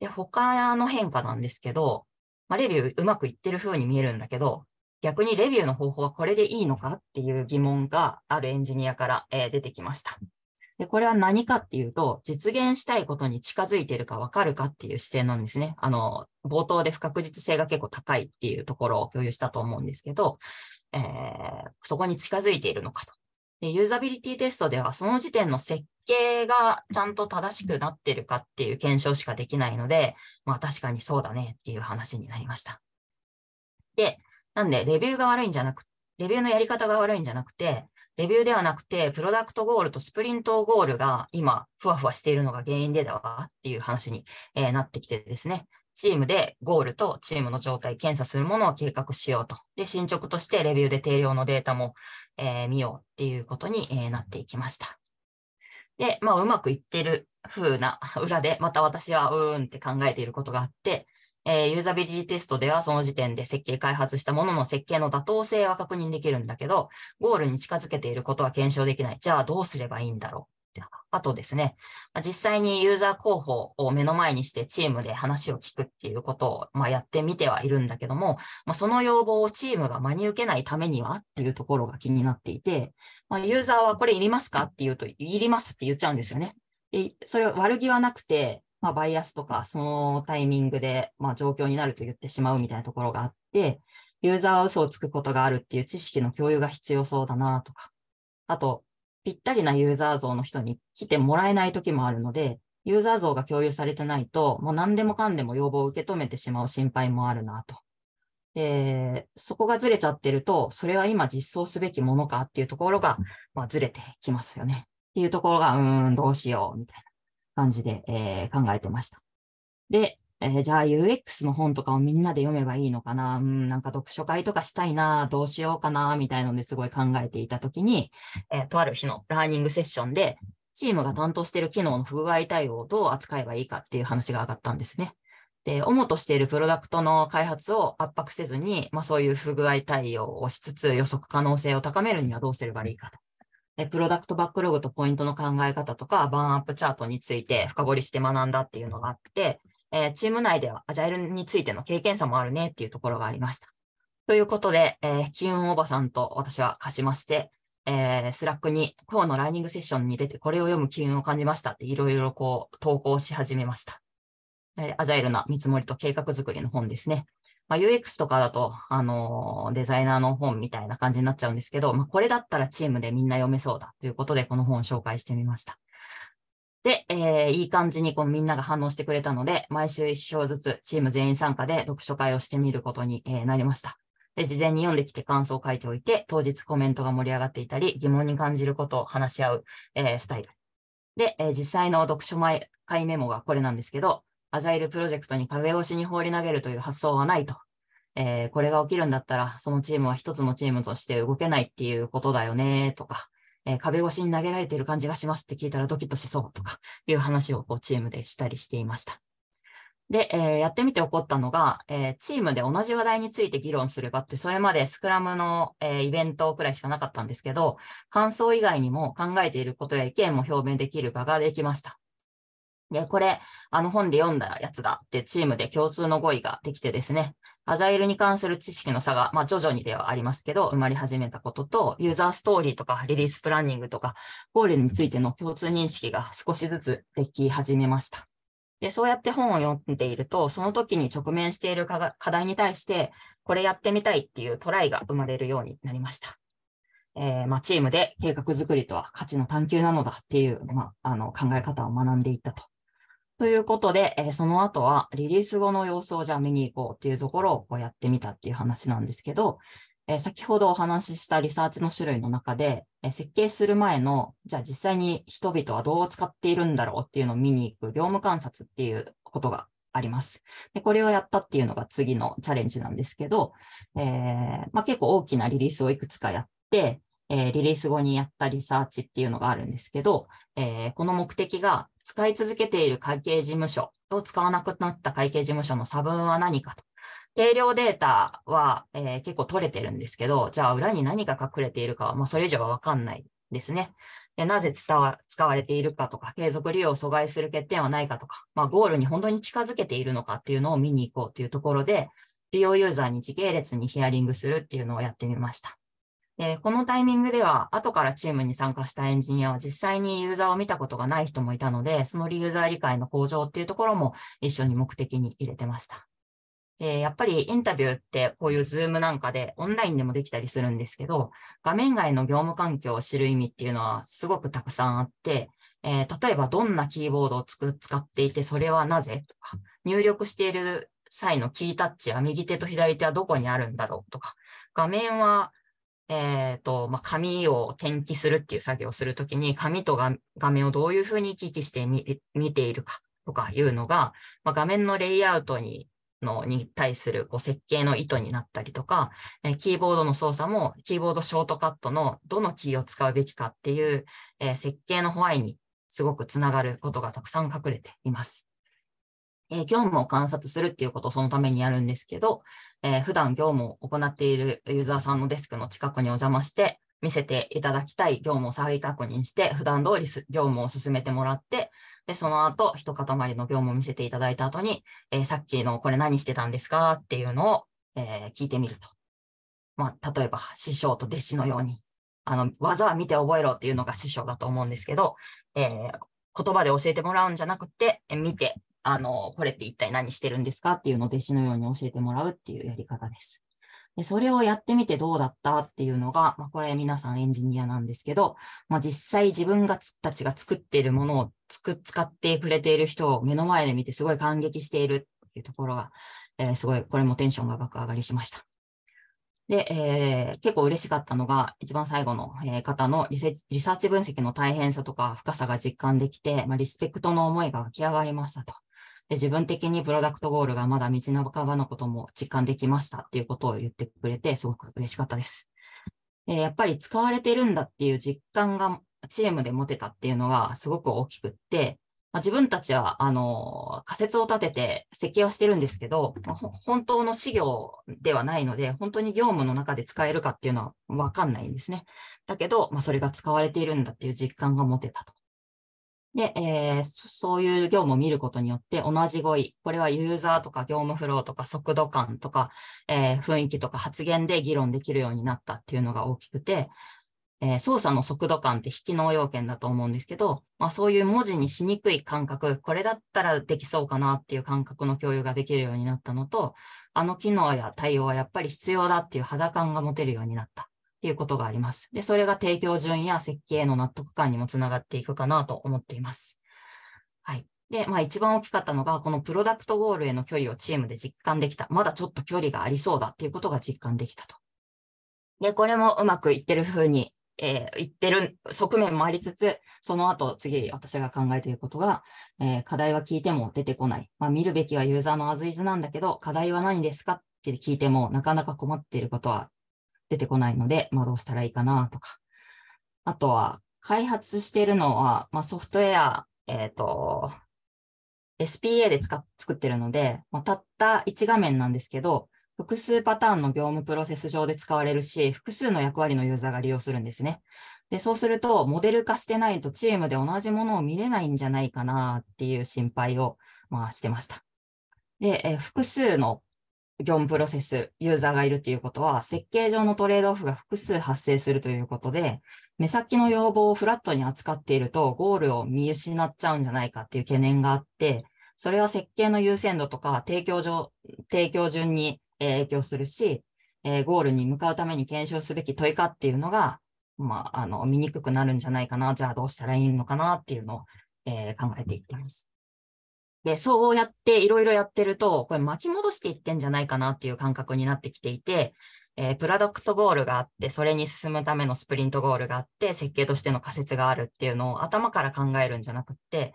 S1: で、他の変化なんですけど、まあ、レビューうまくいってる風に見えるんだけど、逆にレビューの方法はこれでいいのかっていう疑問があるエンジニアから、え出てきました。で、これは何かっていうと、実現したいことに近づいてるか分かるかっていう視点なんですね。あの、冒頭で不確実性が結構高いっていうところを共有したと思うんですけど、えー、そこに近づいているのかと。で、ユーザビリティテストでは、その時点の設計がちゃんと正しくなってるかっていう検証しかできないので、まあ確かにそうだねっていう話になりました。で、なんで、レビューが悪いんじゃなく、レビューのやり方が悪いんじゃなくて、レビューではなくて、プロダクトゴールとスプリントゴールが今、ふわふわしているのが原因でだわっていう話に、えー、なってきてですね、チームでゴールとチームの状態検査するものを計画しようと。で、進捗としてレビューで定量のデータも、えー、見ようっていうことに、えー、なっていきました。で、まあ、うまくいってる風な裏で、また私はうーんって考えていることがあって、えー、ユーザビリティテストではその時点で設計開発したものの設計の妥当性は確認できるんだけど、ゴールに近づけていることは検証できない。じゃあどうすればいいんだろう。あとですね、実際にユーザー候補を目の前にしてチームで話を聞くっていうことを、まあ、やってみてはいるんだけども、まあ、その要望をチームが真に受けないためにはっていうところが気になっていて、まあ、ユーザーはこれいりますかって言うと、いりますって言っちゃうんですよね。それ悪気はなくて、まあ、バイアスとか、そのタイミングで、まあ、状況になると言ってしまうみたいなところがあって、ユーザーは嘘をつくことがあるっていう知識の共有が必要そうだなとか、あと、ぴったりなユーザー像の人に来てもらえない時もあるので、ユーザー像が共有されてないと、もう何でもかんでも要望を受け止めてしまう心配もあるなと。で、そこがずれちゃってると、それは今実装すべきものかっていうところが、まあ、ずれてきますよね。っていうところが、うーん、どうしよう、みたいな。感じで、えー、考えてました。で、えー、じゃあ UX の本とかをみんなで読めばいいのかな、うん、なんか読書会とかしたいな、どうしようかな、みたいのですごい考えていたときに、えー、とある日のラーニングセッションで、チームが担当している機能の不具合対応をどう扱えばいいかっていう話が上がったんですね。で、主としているプロダクトの開発を圧迫せずに、まあそういう不具合対応をしつつ予測可能性を高めるにはどうすればいいかと。プロダクトバックログとポイントの考え方とか、バーンアップチャートについて深掘りして学んだっていうのがあって、えー、チーム内ではアジャイルについての経験差もあるねっていうところがありました。ということで、えー、金運おばさんと私は貸しまして、えー、スラックに今日のライニングセッションに出てこれを読む機運を感じましたっていろいろこう投稿し始めました。えー、アジャイルな見積もりと計画づくりの本ですね。まあ、UX とかだと、あの、デザイナーの本みたいな感じになっちゃうんですけど、まあ、これだったらチームでみんな読めそうだということで、この本を紹介してみました。で、えー、いい感じにこうみんなが反応してくれたので、毎週1章ずつチーム全員参加で読書会をしてみることに、えー、なりました。で、事前に読んできて感想を書いておいて、当日コメントが盛り上がっていたり、疑問に感じることを話し合う、えー、スタイル。で、えー、実際の読書前会メモがこれなんですけど、アジャイルプロジェクトに壁越しに放り投げるという発想はないと。えー、これが起きるんだったら、そのチームは一つのチームとして動けないっていうことだよね、とか、えー、壁越しに投げられている感じがしますって聞いたらドキッとしそうとかいう話をこうチームでしたりしていました。で、えー、やってみて起こったのが、えー、チームで同じ話題について議論する場って、それまでスクラムの、えー、イベントくらいしかなかったんですけど、感想以外にも考えていることや意見も表明できる場ができました。で、これ、あの本で読んだやつだってチームで共通の語彙ができてですね、アジャイルに関する知識の差が、まあ、徐々にではありますけど、生まれ始めたことと、ユーザーストーリーとか、リリースプランニングとか、ゴールについての共通認識が少しずつでき始めました。で、そうやって本を読んでいると、その時に直面している課題に対して、これやってみたいっていうトライが生まれるようになりました。えー、まあ、チームで計画づくりとは価値の探求なのだっていう、まあ、あの考え方を学んでいったとということで、えー、その後はリリース後の様子をじゃあ見に行こうっていうところをこうやってみたっていう話なんですけど、えー、先ほどお話ししたリサーチの種類の中で、え設計する前の、じゃあ実際に人々はどう使っているんだろうっていうのを見に行く業務観察っていうことがあります。で、これをやったっていうのが次のチャレンジなんですけど、えー、まあ、結構大きなリリースをいくつかやって、えー、リリース後にやったリサーチっていうのがあるんですけど、えー、この目的が使い続けている会計事務所を使わなくなった会計事務所の差分は何かと。定量データは、えー、結構取れてるんですけど、じゃあ裏に何が隠れているかは、まあ、それ以上はわかんないですね。でなぜ使われているかとか、継続利用を阻害する欠点はないかとか、まあ、ゴールに本当に近づけているのかっていうのを見に行こうというところで、利用ユーザーに時系列にヒアリングするっていうのをやってみました。えー、このタイミングでは、後からチームに参加したエンジニアは実際にユーザーを見たことがない人もいたので、そのユーザー理解の向上っていうところも一緒に目的に入れてました。で、やっぱりインタビューってこういうズームなんかでオンラインでもできたりするんですけど、画面外の業務環境を知る意味っていうのはすごくたくさんあって、えー、例えばどんなキーボードをつく使っていてそれはなぜとか、入力している際のキータッチは右手と左手はどこにあるんだろうとか、画面はえっ、ー、と、まあ、紙を転記するっていう作業をするときに、紙と画面をどういうふうに行き来してみ見ているかとかいうのが、まあ、画面のレイアウトにのに対するこう設計の意図になったりとか、えー、キーボードの操作もキーボードショートカットのどのキーを使うべきかっていう、えー、設計のホワイにすごくつながることがたくさん隠れています。えー、業務を観察するっていうことをそのためにやるんですけど、えー、普段業務を行っているユーザーさんのデスクの近くにお邪魔して、見せていただきたい業務を再確認して、普段通り業務を進めてもらって、で、その後、一塊の業務を見せていただいた後に、えー、さっきのこれ何してたんですかっていうのを、えー、聞いてみると。まあ、例えば、師匠と弟子のように、あの、技は見て覚えろっていうのが師匠だと思うんですけど、えー、言葉で教えてもらうんじゃなくて、見て、あの、これって一体何してるんですかっていうのを弟子のように教えてもらうっていうやり方です。でそれをやってみてどうだったっていうのが、まあ、これ皆さんエンジニアなんですけど、まあ、実際自分がたちが作っているものをつく使ってくれている人を目の前で見てすごい感激しているっていうところが、えー、すごい、これもテンションが爆上がりしました。で、えー、結構嬉しかったのが、一番最後の、え方のリリサーチ分析の大変さとか深さが実感できて、まあ、リスペクトの思いが湧き上がりましたと。自分的にプロダクトゴールがまだ道半ばのことも実感できましたっていうことを言ってくれて、すごく嬉しかったです。えやっぱり使われてるんだっていう実感がチームで持てたっていうのがすごく大きくって、まあ、自分たちは、あの、仮説を立てて設計はしてるんですけど、まあ、本当の資料ではないので、本当に業務の中で使えるかっていうのはわかんないんですね。だけど、まあ、それが使われているんだっていう実感が持てたと。で、えー、そういう業務を見ることによって同じ語彙、これはユーザーとか業務フローとか速度感とか、えー、雰囲気とか発言で議論できるようになったっていうのが大きくて、えー、操作の速度感って非機能要件だと思うんですけど、まあ、そういう文字にしにくい感覚、これだったらできそうかなっていう感覚の共有ができるようになったのと、あの機能や対応はやっぱり必要だっていう肌感が持てるようになった。っていうことがあります。で、それが提供順や設計への納得感にもつながっていくかなと思っています。はい。で、まあ一番大きかったのが、このプロダクトゴールへの距離をチームで実感できた。まだちょっと距離がありそうだっていうことが実感できたと。で、これもうまくいってるふうに、えー、いってる側面もありつつ、その後次私が考えていることが、えー、課題は聞いても出てこない。まあ見るべきはユーザーのアズイズなんだけど、課題は何ですかって聞いてもなかなか困っていることは出てこないので、まあ、どうしたらいいかなとか。あとは、開発しているのは、まあ、ソフトウェア、えっ、ー、と、SPA で使っ作ってるので、まあ、たった1画面なんですけど、複数パターンの業務プロセス上で使われるし、複数の役割のユーザーが利用するんですね。で、そうすると、モデル化してないとチームで同じものを見れないんじゃないかなっていう心配を、まあ、してました。で、え複数の業務プロセス、ユーザーがいるっていうことは、設計上のトレードオフが複数発生するということで、目先の要望をフラットに扱っていると、ゴールを見失っちゃうんじゃないかっていう懸念があって、それは設計の優先度とか、提供上、提供順に影響するし、えゴールに向かうために検証すべき問いかっていうのが、まあ、あの、見にくくなるんじゃないかな、じゃあどうしたらいいのかなっていうのを、えー、考えていきます。で、そうやっていろいろやってると、これ巻き戻していってんじゃないかなっていう感覚になってきていて、えー、プロダクトゴールがあって、それに進むためのスプリントゴールがあって、設計としての仮説があるっていうのを頭から考えるんじゃなくって、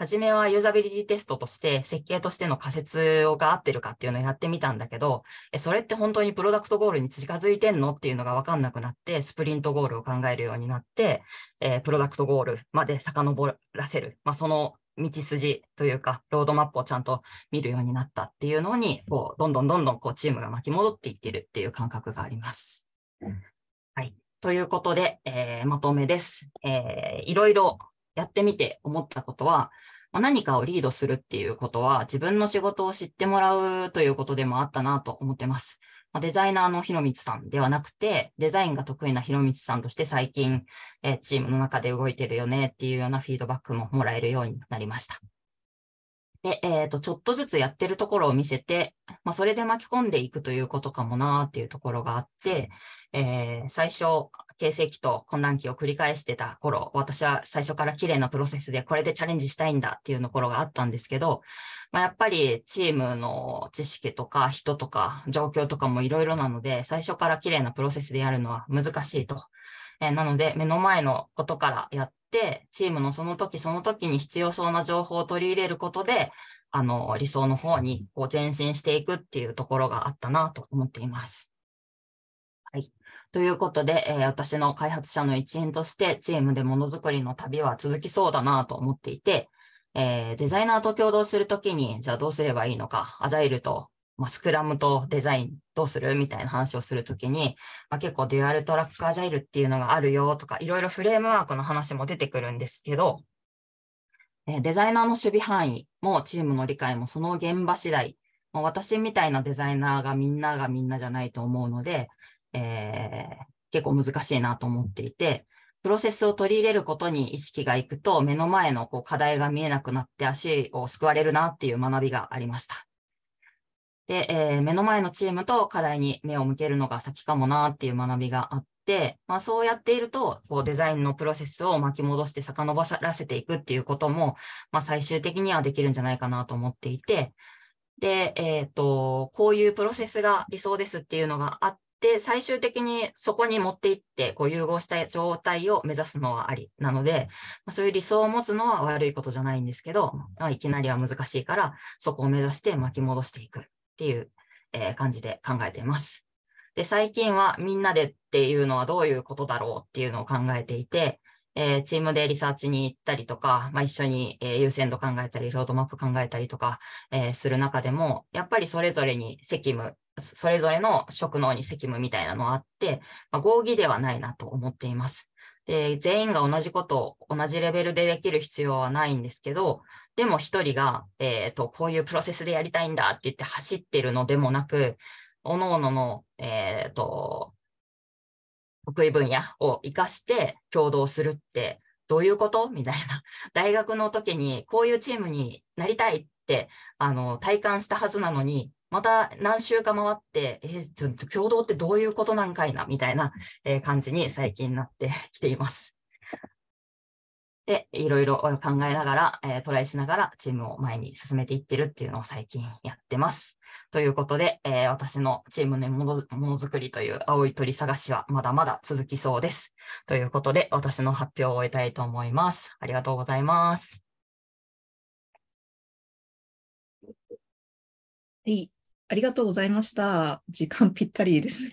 S1: 初めはユーザビリティテストとして設計としての仮説が合ってるかっていうのをやってみたんだけど、それって本当にプロダクトゴールに近づいてんのっていうのがわかんなくなって、スプリントゴールを考えるようになって、えー、プロダクトゴールまで遡らせる。まあ、その道筋というか、ロードマップをちゃんと見るようになったっていうのに、こうどんどんどんどんこうチームが巻き戻っていってるっていう感覚があります。はい。ということで、えー、まとめです。えー、いろいろやってみて思ったことは、まあ、何かをリードするっていうことは、自分の仕事を知ってもらうということでもあったなと思ってます。デザイナーのひろみつさんではなくて、デザインが得意なひろみつさんとして最近、えー、チームの中で動いてるよねっていうようなフィードバックももらえるようになりました。で、えっ、ー、と、ちょっとずつやってるところを見せて、まあ、それで巻き込んでいくということかもなーっていうところがあって、えー、最初、形成期と混乱期を繰り返してた頃、私は最初から綺麗なプロセスでこれでチャレンジしたいんだっていうところがあったんですけど、まあ、やっぱりチームの知識とか人とか状況とかもいろいろなので、最初から綺麗なプロセスでやるのは難しいと。えー、なので、目の前のことからやって、チームのその時その時に必要そうな情報を取り入れることで、あの、理想の方にこう前進していくっていうところがあったなと思っています。はい。ということで、えー、私の開発者の一員として、チームでものづくりの旅は続きそうだなと思っていて、えー、デザイナーと共同するときに、じゃあどうすればいいのか、アジャイルと、まあ、スクラムとデザインどうするみたいな話をするときに、まあ、結構デュアルトラックアジャイルっていうのがあるよとか、いろいろフレームワークの話も出てくるんですけど、えデザイナーの守備範囲もチームの理解もその現場次第、もう私みたいなデザイナーがみんながみんなじゃないと思うので、えー、結構難しいなと思っていて、プロセスを取り入れることに意識がいくと、目の前のこう課題が見えなくなって足を救われるなっていう学びがありました。で、えー、目の前のチームと課題に目を向けるのが先かもなっていう学びがあって、まあ、そうやっていると、こうデザインのプロセスを巻き戻して遡らせていくっていうことも、まあ、最終的にはできるんじゃないかなと思っていて、で、えっ、ー、と、こういうプロセスが理想ですっていうのがあっで、最終的にそこに持っていって、こう融合した状態を目指すのはありなので、まあ、そういう理想を持つのは悪いことじゃないんですけど、まあ、いきなりは難しいから、そこを目指して巻き戻していくっていう、えー、感じで考えています。で、最近はみんなでっていうのはどういうことだろうっていうのを考えていて、えー、チームでリサーチに行ったりとか、まあ、一緒に、えー、優先度考えたり、ロードマップ考えたりとか、えー、する中でも、やっぱりそれぞれに責務それぞれの職能に責務みたいなのがあって、まあ、合議ではないなと思っています。で全員が同じことを同じレベルでできる必要はないんですけど、でも一人が、えーと、こういうプロセスでやりたいんだって言って走ってるのでもなく、各々の、えーと、得意分野を活かして共同するってどういうことみたいな。大学の時にこういうチームになりたいってあの体感したはずなのに、また何週か回って、えー、共同ってどういうことなんかいな、みたいな、えー、感じに最近なってき ています。で、いろいろ考えながら、えー、トライしながらチームを前に進めていってるっていうのを最近やってます。ということで、えー、私のチームのものものづくりという青い鳥探しはまだまだ続きそうです。ということで、私の発表を終えたいと思います。ありがとうございます。
S3: はい。ありがとうございました。時間ぴったりですね。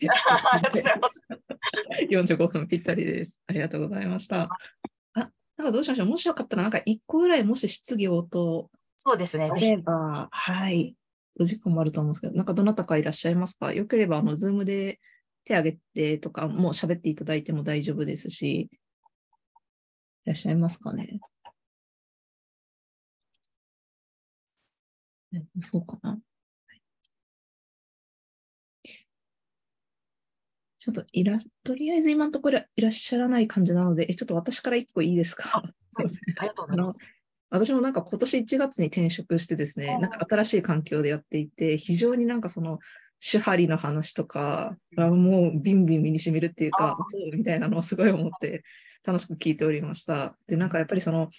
S3: ありがとうございます。45分ぴったりです。ありがとうございました。あ、なんかどうしましょう。もしよかったら、なんか1個ぐらいもし質疑応答。そうですね。例えば、はい。お時間もあると思うんですけど、なんかどなたかいらっしゃいますかよければ、あの、ズームで手挙げてとか、もう喋っていただいても大丈夫ですし、いらっしゃいますかね。そうかな。ちょっといら、とりあえず今のところいらっしゃらない感じなので、ちょっと私から1個いいですか。ありがとうございます。私もなんか今年1月に転職してですね、なんか新しい環境でやっていて、非常になんかその、手張りの話とか、もうビンビン身にしみるっていうか、そうみたいなのをすごい思って楽しく聞いておりました。で、なんかやっぱりその、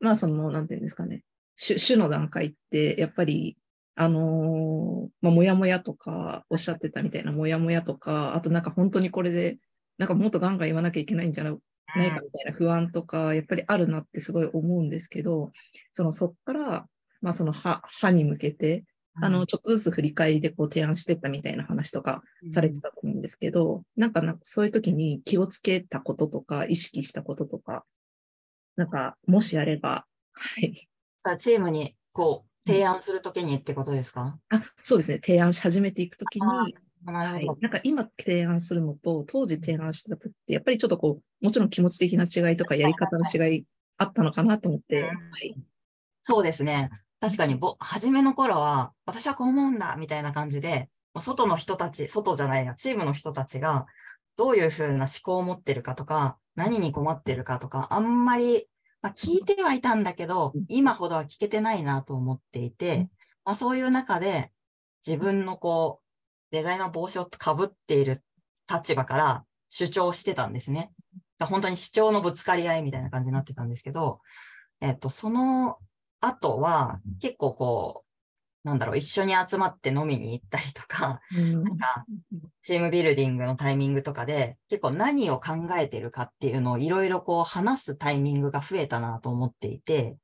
S3: まあその、なんていうんですかね、種の段階って、やっぱりあのー、まあ、もやもやとか、おっしゃってたみたいなもやもやとか、あとなんか本当にこれで、なんかもっとガンガン言わなきゃいけないんじゃないかみたいな不安とか、やっぱりあるなってすごい思うんですけど、そのそっから、まあ、その歯歯に向けて、あの、ちょっとずつ振り返りでこう提案してったみたいな話とかされてたと思うんですけど、うん、なんかそういう時に気をつけたこととか、意識したこととか、なんか、
S1: もしあれば、はい。チームに、こう、提案するときにってことですかあ
S3: そうですね、提案し始めていくときに、はい、なんか今提案するのと、当時提案したときって、やっぱりちょっとこう、もちろん気持ち的な違いとか、やり方の違いあったのかなと思っ
S1: て。はい、そうですね。確かにぼ、初めの頃は、私はこう思うんだみたいな感じで、外の人たち、外じゃないや、チームの人たちが、どういうふうな思考を持ってるかとか、何に困ってるかとか、あんまりまあ、聞いてはいたんだけど、今ほどは聞けてないなと思っていて、まあ、そういう中で自分のこう、デザイナー帽子をかぶっている立場から主張してたんですね。本当に主張のぶつかり合いみたいな感じになってたんですけど、えっと、その後は結構こう、なんだろう、一緒に集まって飲みに行ったりとか、うん、なんか、チームビルディングのタイミングとかで、結構何を考えてるかっていうのをいろいろこう話すタイミングが増えたなと思っていて、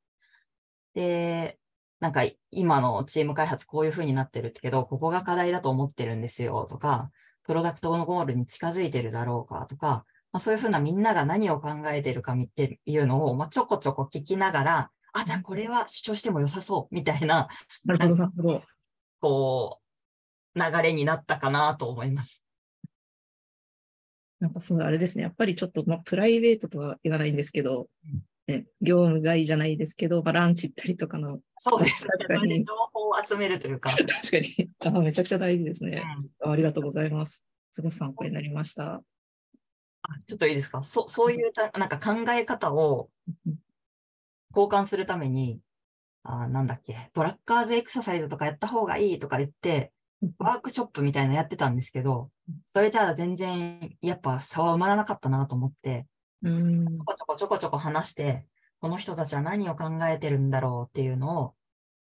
S1: で、なんか今のチーム開発こういう風になってるけど、ここが課題だと思ってるんですよとか、プロダクトのゴールに近づいてるだろうかとか、まあ、そういうふうなみんなが何を考えてるかっていうのを、まあ、ちょこちょこ聞きながら、あ、じゃあこれは主張しても良さそうみたいな、なるほど、なるほど。こう、流れになったかなと思います。
S3: なんかそう、あれですね。やっぱりちょっと、まあ、プライベートとは言わないんですけど、ね、業務外じゃないですけど、まあ、ランチ行ったりとかの。そうですね。情
S1: 報を集めるというか。確かに
S3: あ。めちゃくちゃ大事ですね。うん、ありがとうございます。すごく参考になりました。
S1: あちょっといいですかそそういうたなんか考え方を交換するために、あなんだっけ、トラッカーズエクササイズとかやった方がいいとか言って、ワークショップみたいなやってたんですけど、それじゃあ全然やっぱ差は埋まらなかったなと思って、
S3: うんちょ
S1: こちょこちょこちょこ話して、この人たちは何を考えてるんだろうっていうのを、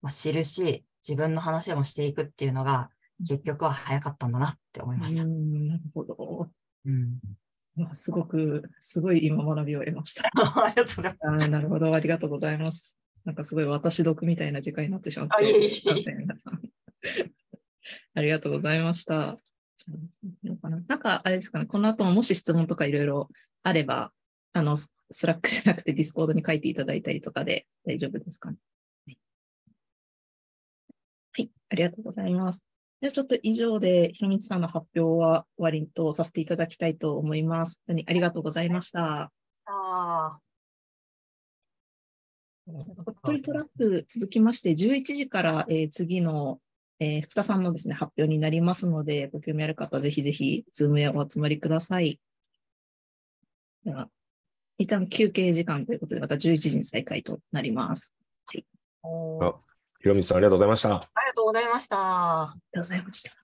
S1: まあ、知るし、自分の話もしていくっていうのが、結局は早かったんだなって思いました。なるほど。
S3: うんすごく、すごい今学びを得ました。ありがとうございます。あなるほど、ありがとうございます。なんかすごい私読みたいな時間になってしまって。
S2: 皆さん。
S3: ありがとうございました。なんかあれですかね、この後ももし質問とかいろいろあれば、あの、スラックじゃなくてディスコードに書いていただいたりとかで大丈夫ですかね。はい、ありがとうございます。じゃちょっと以上で、ひろみつさんの発表は終わりとさせていただきたいと思います。本当にありがとうございました。
S2: あ
S3: 鳥取トラップ続きまして、11時から、えー、次の、えー、福田さんのですね発表になりますので、ご興味ある方はぜひぜひ、ズームへお集まりください。では、一旦休憩時間ということで、また11時に再開となります。
S2: はい。ひろみさん、ありがとうございました。ありがとうございました。ありがとうございました。